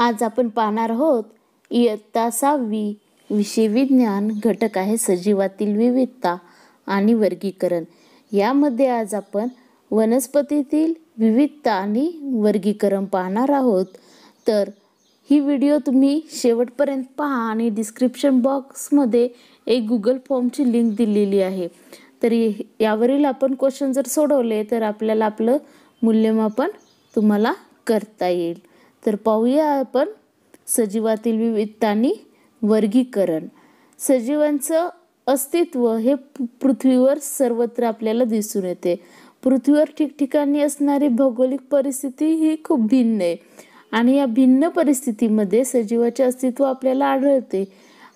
आज आपण पाहणार आहोत इयत्ता सहावी विषय विज्ञान घटक आहे सजीवातील विविधता आणि वर्गीकरण यामध्ये आज आपण वनस्पतीतील विविधता आणि वर्गीकरण पाहणार आहोत तर ही व्हिडिओ तुम्ही शेवटपर्यंत पहा आणि डिस्क्रिप्शन बॉक्समध्ये एक गुगल फॉर्मची लिंक दिलेली आहे तरी यावरील आपण क्वेश्चन जर सोडवले तर आपल्याला आपलं मूल्यमापन तुम्हाला करता येईल तर पाहूया आपण सजीवातील विविधतानी वर्गीकरण सजीवांचं अस्तित्व हे पृथ्वीवर सर्वत्र आपल्याला दिसून येते पृथ्वीवर ठिकठिकाणी असणारी भौगोलिक परिस्थिती ही खूप भिन्न आहे आणि या भिन्न परिस्थितीमध्ये सजीवाचे अस्तित्व आपल्याला आढळते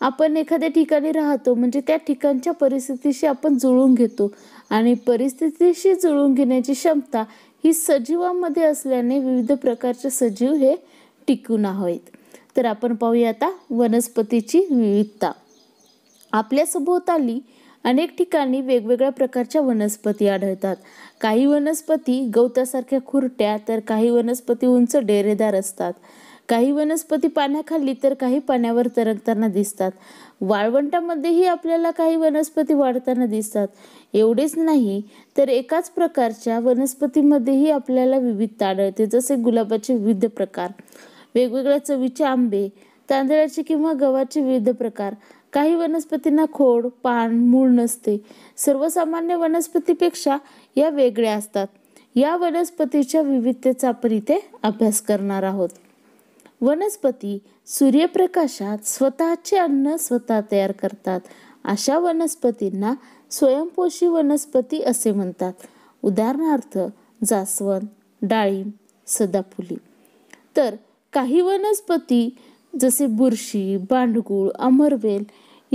आपण एखाद्या ठिकाणी राहतो म्हणजे त्या ठिकाणच्या परिस्थितीशी आपण जुळून घेतो आणि परिस्थितीशी जुळून घेण्याची क्षमता ही सजीवामध्ये असल्याने विविध प्रकारचे सजीव हे टिकून आहेत तर आपण पाहूया आता वनस्पतीची विविधता आपल्या सभोवताली अनेक ठिकाणी वेगवेगळ्या प्रकारच्या वनस्पती आढळतात काही वनस्पती गवतासारख्या खुरट्या तर काही वनस्पती उंच डेरेदार असतात काही वनस्पती पाण्याखाली तर काही पाण्यावर तरंगताना दिसतात वाळवंटामध्येही आपल्याला काही वनस्पती वाढताना दिसतात एवढेच नाही तर एकाच प्रकारच्या वनस्पतीमध्येही आपल्याला विविधता आढळते जसे गुलाबाचे विविध प्रकार वेगवेगळ्या चवीचे आंबे तांदळाचे किंवा गव्हाचे विविध प्रकार काही वनस्पतींना खोड पान मूळ नसते सर्वसामान्य वनस्पतीपेक्षा या वेगळ्या असतात या वनस्पतीच्या विविधतेचा आपण इथे अभ्यास करणार आहोत वनस्पती सूर्यप्रकाशात स्वतःचे अन्न स्वतः तयार करतात अशा वनस्पतींना स्वयंपोषी वनस्पती असे म्हणतात उदाहरणार्थ जास्वंद डाळिंब सदाफुली तर काही वनस्पती जसे बुरशी बांडगुळ अमरवेल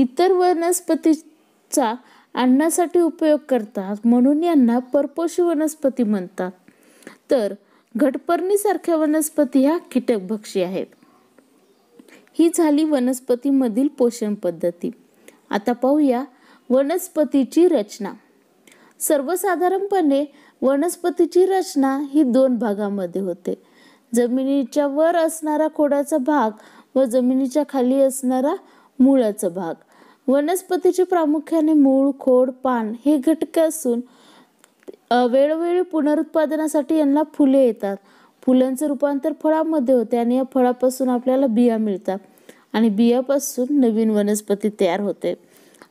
इतर वनस्पतीचा अन्नासाठी उपयोग करतात म्हणून यांना परपोषी वनस्पती म्हणतात तर घटपर्णीसारख्या वनस्पती ह्या कीटकभक्षी आहेत ही झाली वनस्पतीमधील पोषण पद्धती आता पाहूया वनस्पतीची रचना सर्वसाधारणपणे वनस्पतीची रचना ही दोन भागामध्ये होते जमिनीच्या वर असणारा खोडाचा भाग व जमिनीच्या खाली असणारा मुळाचा भाग वनस्पतीचे प्रामुख्याने मूळ खोड पान हे घटक असून वेळोवेळी पुनरुत्पादनासाठी यांना फुले येतात फुलांचं रूपांतर फळामध्ये होते आणि या फळापासून आपल्याला बिया मिळतात आणि बियापासून नवीन वनस्पती तयार होते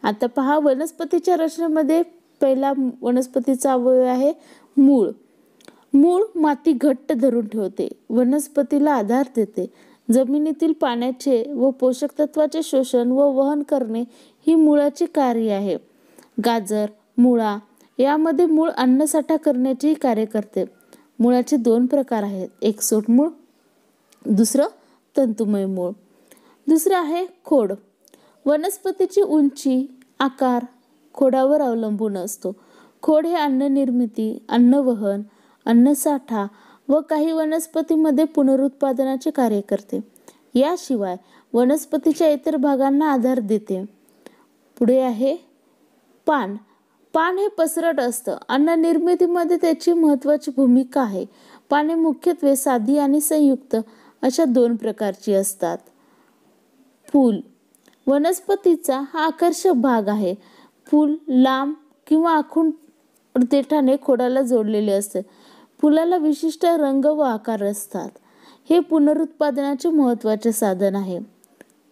आता पहा वनस्पतीच्या रचनेमध्ये पहिला वनस्पतीचा अवयव आहे मूळ मूळ माती घट्ट धरून ठेवते वनस्पतीला आधार देते जमिनीतील पाण्याचे व पोषक तत्वाचे शोषण व वहन करणे ही मुळाची कार्य आहे गाजर मुळा यामध्ये मूळ अन्नसाठा करण्याचे कार्य करते मुळाचे दोन प्रकार आहेत एक मूळ दुसरं तंतुमय मूळ दुसरं आहे खोड वनस्पतीची उंची आकार खोडावर अवलंबून असतो खोड हे अन्न निर्मिती अन्नवहन अन्नसाठा व काही वनस्पतीमध्ये पुनरुत्पादनाचे कार्य करते याशिवाय वनस्पतीच्या इतर भागांना आधार देते पुढे आहे पान पान हे पसरट असतं अन्न निर्मितीमध्ये त्याची महत्त्वाची भूमिका आहे पाने मुख्यत्वे साधी आणि संयुक्त अशा दोन प्रकारची असतात फूल वनस्पतीचा हा आकर्षक भाग आहे फूल लांब किंवा आखून देठाने खोडाला जोडलेले असते फुलाला विशिष्ट रंग व आकार असतात हे पुनरुत्पादनाचे महत्त्वाचे साधन आहे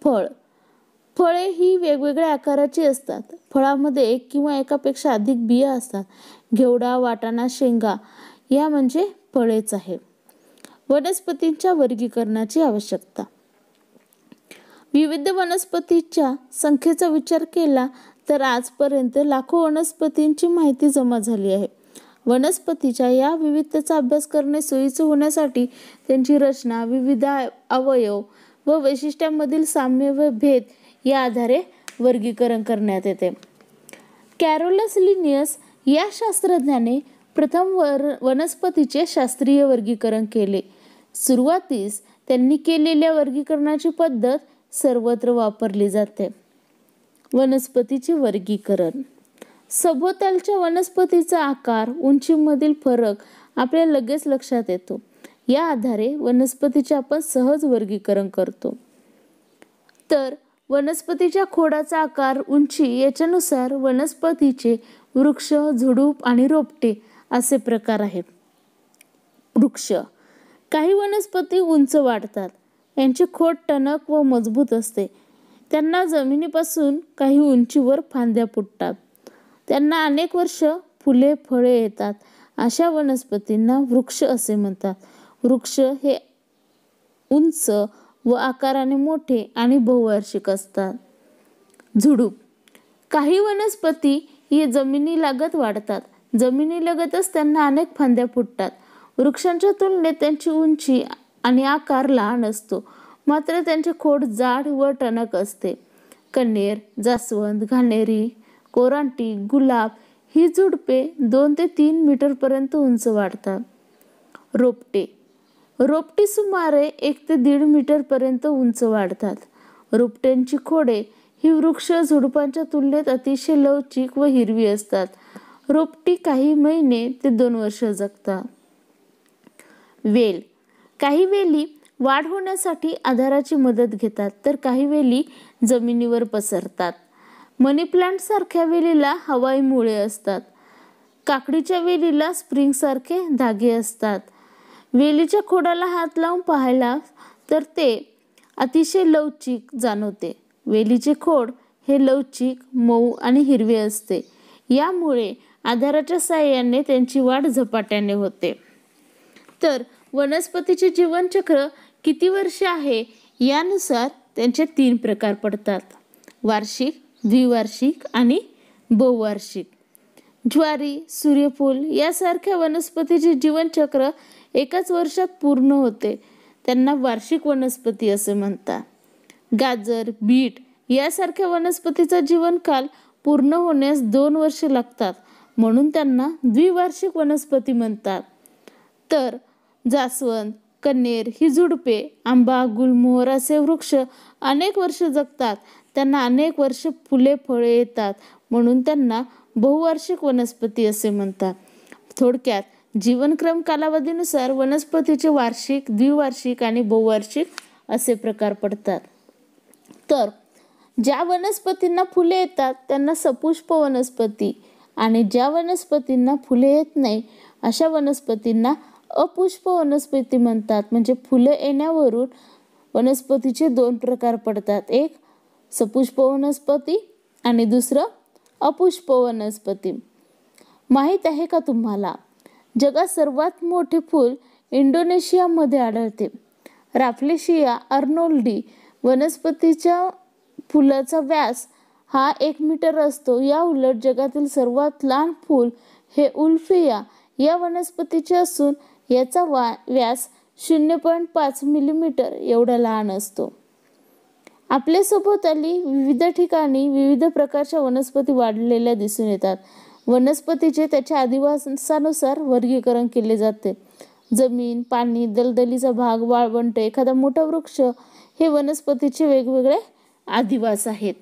फळ फळे ही वेगवेगळ्या आकाराची असतात फळामध्ये एक किंवा एकापेक्षा अधिक बिया असतात घेवडा वाटाणा शेंगा या म्हणजे फळेच आहे वनस्पतींच्या वर्गीकरणाची आवश्यकता विविध वनस्पतीच्या संख्येचा विचार केला तर आजपर्यंत लाखो वनस्पतींची माहिती जमा झाली आहे वनस्पतीच्या या विविधतेचा अभ्यास करणे सोयीचं होण्यासाठी त्यांची रचना विविध अवयव व वैशिष्ट्यांमधील साम्य व भेद या आधारे वर्गीकरण करण्यात येते कॅरोलस लिनियस या शास्त्रज्ञाने प्रथम वर वनस्पतीचे शास्त्रीय वर्गीकरण केले सुरुवातीस त्यांनी केलेल्या वर्गीकरणाची पद्धत सर्वत्र वापरली जाते वनस्पतीचे वर्गीकरण सभोतालच्या वनस्पतीचा आकार उंचीमधील फरक आपल्या लगेच लक्षात येतो या आधारे वनस्पतीचे आपण सहज वर्गीकरण करतो तर वनस्पतीच्या खोडाचा आकार उंची याच्यानुसार वनस्पतीचे वृक्ष झुडूप आणि रोपटे असे प्रकार आहेत वृक्ष काही वनस्पती उंच वाढतात यांचे खोड टणक व मजबूत असते त्यांना जमिनीपासून काही उंचीवर फांद्या फुटतात त्यांना अनेक वर्ष फुले फळे येतात अशा वनस्पतींना वृक्ष असे म्हणतात वृक्ष हे उंच व आकाराने मोठे आणि बहुवार्षिक असतात झुडूप काही वनस्पती हे लागत वाढतात जमिनीलगतच त्यांना अनेक फांद्या फुटतात वृक्षांच्या तुलनेत त्यांची उंची आणि आकार लहान असतो मात्र त्यांचे खोड जाड व टणक असते कन्नेर जास्वंद घाणेरी कोरांटी गुलाब ही झुडपे दोन ते तीन मीटरपर्यंत उंच वाढतात रोपटे रोपटी सुमारे एक ते दीड पर्यंत उंच वाढतात रोपट्यांची खोडे ही वृक्ष झुडपांच्या तुलनेत अतिशय लवचिक व हिरवी असतात रोपटी काही महिने ते दोन वर्ष जगतात वेल काही वेली वाढ होण्यासाठी आधाराची मदत घेतात तर काही वेली जमिनीवर पसरतात मनी प्लांट सारख्या वेलीला हवाई मुळे असतात काकडीच्या वेलीला स्प्रिंगसारखे धागे असतात वेलीच्या खोडाला हात लावून पाहायला तर ते अतिशय लवचिक जाणवते वेलीचे खोड हे लवचिक मऊ आणि हिरवे असते यामुळे आधाराच्या साह्याने त्यांची वाढ झपाट्याने होते तर वनस्पतीचे जीवनचक्र किती वर्ष आहे यानुसार त्यांचे तीन प्रकार पडतात वार्षिक द्विवार्षिक आणि बहुवार्षिक ज्वारी सूर्यफूल यासारख्या वनस्पतीचे जीवनचक्र एकाच वर्षात पूर्ण होते त्यांना वार्षिक वनस्पती असे म्हणतात गाजर बीट यासारख्या वनस्पतीचा जीवनकाल पूर्ण होण्यास दोन वर्षे लागतात म्हणून त्यांना द्विवार्षिक वनस्पती म्हणतात तर जास्वंद कन्नेर ही झुडपे आंबा गुलमोहर असे वृक्ष अनेक वर्ष जगतात त्यांना अनेक वर्ष फुले फळे येतात म्हणून त्यांना बहुवार्षिक वनस्पती असे म्हणतात थोडक्यात जीवनक्रम कालावधीनुसार वनस्पतीचे वार्षिक द्विवार्षिक आणि बहुवार्षिक असे प्रकार पडतात तर ज्या वनस्पतींना फुले येतात त्यांना सपुष्प वनस्पती आणि ज्या वनस्पतींना फुले येत नाही अशा वनस्पतींना अपुष्प वनस्पती म्हणतात म्हणजे फुले येण्यावरून वनस्पतीचे दोन प्रकार पडतात एक सपुष्प वनस्पती आणि दुसरं अपुष्प वनस्पती माहीत आहे का तुम्हाला जगात सर्वात मोठे फूल इंडोनेशियामध्ये आढळते राफ्लेशिया अर्नोल्डी वनस्पतीच्या फुलाचा व्यास हा एक मीटर असतो या उलट जगातील सर्वात लहान फूल हे उल्फिया या वनस्पतीचे असून याचा वा व्यास शून्य पॉईंट पाच मिलीमीटर एवढा लहान असतो आपल्या आली विविध ठिकाणी विविध प्रकारच्या वनस्पती वाढलेल्या दिसून येतात वनस्पतीचे त्याच्या अधिवासानुसार वर्गीकरण केले जाते जमीन पाणी दलदलीचा भाग वाळवंट एखादा मोठा वृक्ष हे वनस्पतीचे वेगवेगळे आदिवास आहेत